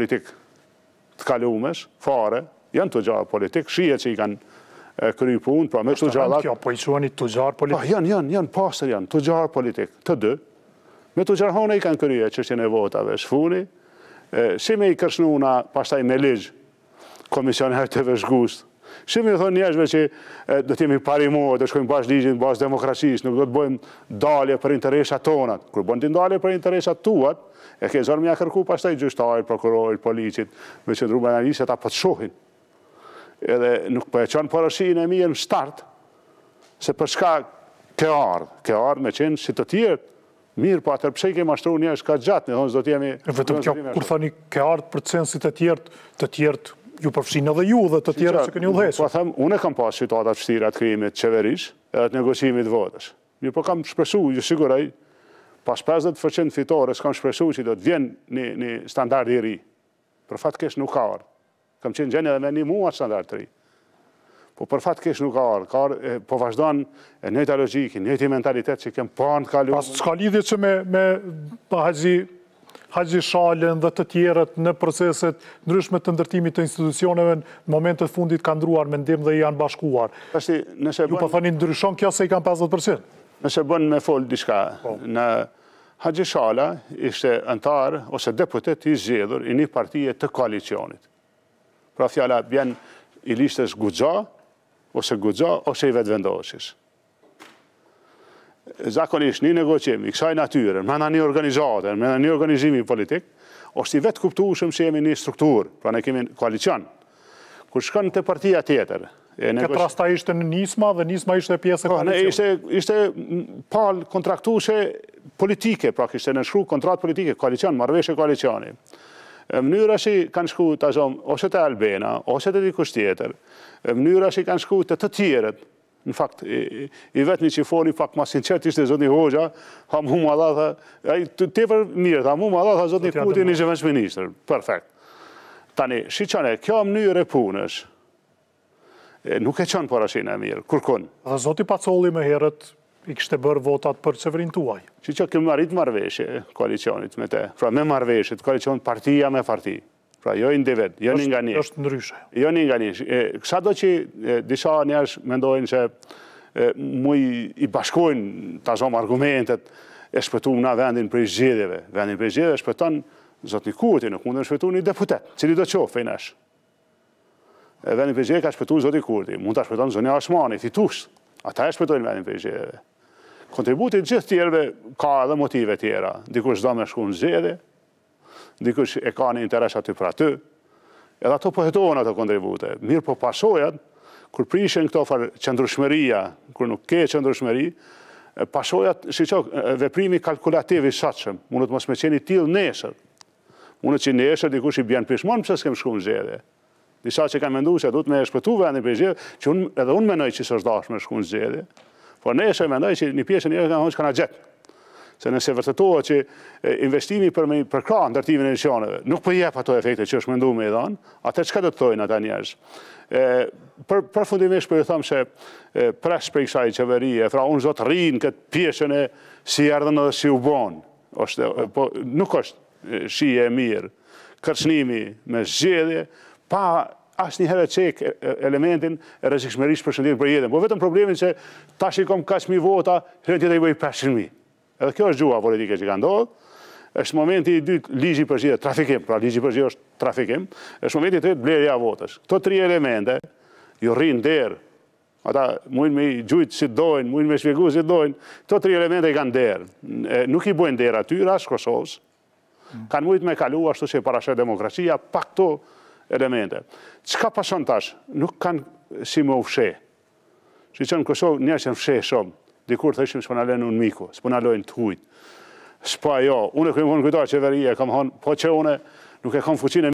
politik të kalumesh, fare, janë të gjarë politik, shie që i kanë kry punë, pra me të gjarë... Kjo po i quani të gjarë politik? Pa, ah, janë, janë, janë pasër janë, të gjarë politik, të dy. Me të gjarë hone i kanë kryje që është votave, shfuni, shime i kërshnuna pashtaj me ligjë, Komisioni Hajtëve Shgust, Shumë një thonë njëshme që do t'jemi parimor, do shkojmë bashkë ligjit, bashkë demokracisë, nuk do t'bojmë dalje për interesha tonat. Kërë bëndi dalje për interesha tuat, e ke zonë mja kërku pashtaj gjyshtarit, prokurorit, policit, me qëndru ndrume analisët ta po të shohin. Edhe nuk për po e qonë përëshin e mirë e në start, se për shka ke ardhë, ke ardhë me qenë si të tjertë, mirë, po atër pëshej ke mashtru është ka gjatë, në thonës do t'jemi... E vetëm kjo, kur thani, ke ardhë për të senë si të tjertë, të tjertë, ju përfshin edhe ju dhe të tjera që këni u Po them, unë e kam pas situatat fështira të krimit qeverish, edhe të negocimit votës. Mirë po kam shpesu, ju siguraj, pas 50% fitore, s'kam shpesu që do të vjen një, standard i ri. Për fatë kesh nuk ka arë. Kam qenë gjenë edhe me një mua standard të ri. Po për fatë kesh nuk ka arë. Ka arë, po vazhdojnë e njëta logikin, njëti mentalitet që kemë po pa në kalu. Pas s'ka lidhje që me, me pahazi Shalën dhe të tjerët në proceset nëryshme të ndërtimit të institucioneve në momentet fundit kanë ndruar me ndim dhe janë bashkuar. Ju për po thënë ndryshon kjo se i kanë 50%? Nëse bënë me folë diska, po. në haqishala ishte antar ose deputet i zxedhur i një partije të koalicionit. Pra fjala, bjen i lishtës gugja ose gugja ose i vetëvendoshishë zakonisht një negocim, i kësaj natyre, me në një organizatër, me në një organizimi politik, është i vetë kuptu shumë që jemi një strukturë, pra ne kemi koalicion, ku shkën të partia tjetër. Këtë rasta ishte në Nisma dhe Nisma ishte pjesë e koalicion? Po, ne ishte pal kontraktu shë politike, pra kështë në shkru kontrat politike, koalicion, marveshe koalicioni. Mënyra që kanë shku të azom, ose të Albena, ose të dikush tjetër, mënyra që kanë shku të të tjeret, Në fakt, i vetëmi që foli, pak ma sinqert ishte zotë një hoxha, ha mu më adha tha, i të mirë, ha mu më adha tha zotë një putin i zhëvenç minister. Perfekt. Tani, shi kjo mënyrë e repunësh, nuk e qanë për e mirë, kërkon. kënë. Dhe zotë i pacolli me herët, i kështë të bërë votat për qëvërin tuaj. Që që këmë marit marveshje, koalicionit me te. Pra me marveshje, koalicionit partia me partijë. Pra, jo individ, jo një nga një. është ndryshe. Jo një nga një. Kësa do që disa njërsh mendojnë që mu i bashkojnë të zonë argumentet e shpëtu nga vendin për i zhjedeve. Vendin për i zhjedeve shpëton Zotni Kurti, nuk në kundër shpëtu një deputet, që një do qo, fejnash. Vendin për i ka shpëtu Zotni Kurti, mund të shpëton zonë një asmani, të Ata e shpëtojnë vendin për i zhjedeve. Kontributit gjithë tjerve ka edhe motive tjera. Dikur shdo me shku në dikush e ka një interes aty për aty, edhe ato pëhetohen ato kontribute. Mirë po pashojat, kër prishen këto farë qëndrushmeria, kër nuk ke qëndrushmeri, pashojat, shi qok, veprimi kalkulativ i shatëshëm, mundët mos me qeni tilë nesër, mundët që nesër dikush i bjen pishmon pëse s'kem shku në zhjede. Disa që ka mendu që du të me shpëtu vendin për zhjede, që edhe unë menoj që së shdash me shku në zhjede, por nesër menoj që një pjesë një e ka në hoqë ka në gjetë se nëse vërtetohet që investimi për me në ndërtimin e qanëve, nuk për po jep ato efekte që është mëndu me i dhanë, atër që ka të të thojnë ata njështë? Për, për fundimisht për po ju thëmë që pres për i kësaj qeveri, e fra unë zotë rinë këtë pjeshën e si erdhën edhe si u bonë, po, nuk është shije e mirë, kërçnimi me zgjedhje, pa asë një herë qek elementin e rëzikshmerisht për shëndirë për jetën. Po vetëm problemin që ta shikom ka vota, hërën tjetë i 500.000. Edhe kjo është gjua politike që ka ndodhë, është momenti i dytë ligji përgjithë, trafikim, pra ligji përgjithë është trafikim, është momenti i tretë blerja votës. Këto tri elemente, ju rrinë derë, ata mujnë me i gjujtë si dojnë, mujnë me shvjegu si dojnë, këto tri elemente i kanë derë. Nuk i bojnë derë aty, rrashë Kosovës, kanë mujtë me kalu ashtu që i parashe demokracia, pa këto elemente. Qka pason tash? Nuk kanë si më ufshe. Që Kosovë, një që në fshe shumë dikur të ishim s'pona lënë unë miku, s'pona lojnë të hujtë. shpa jo, unë e këmë kënë kujtarë qeveria, kam hanë, po që une nuk e kam fuqin e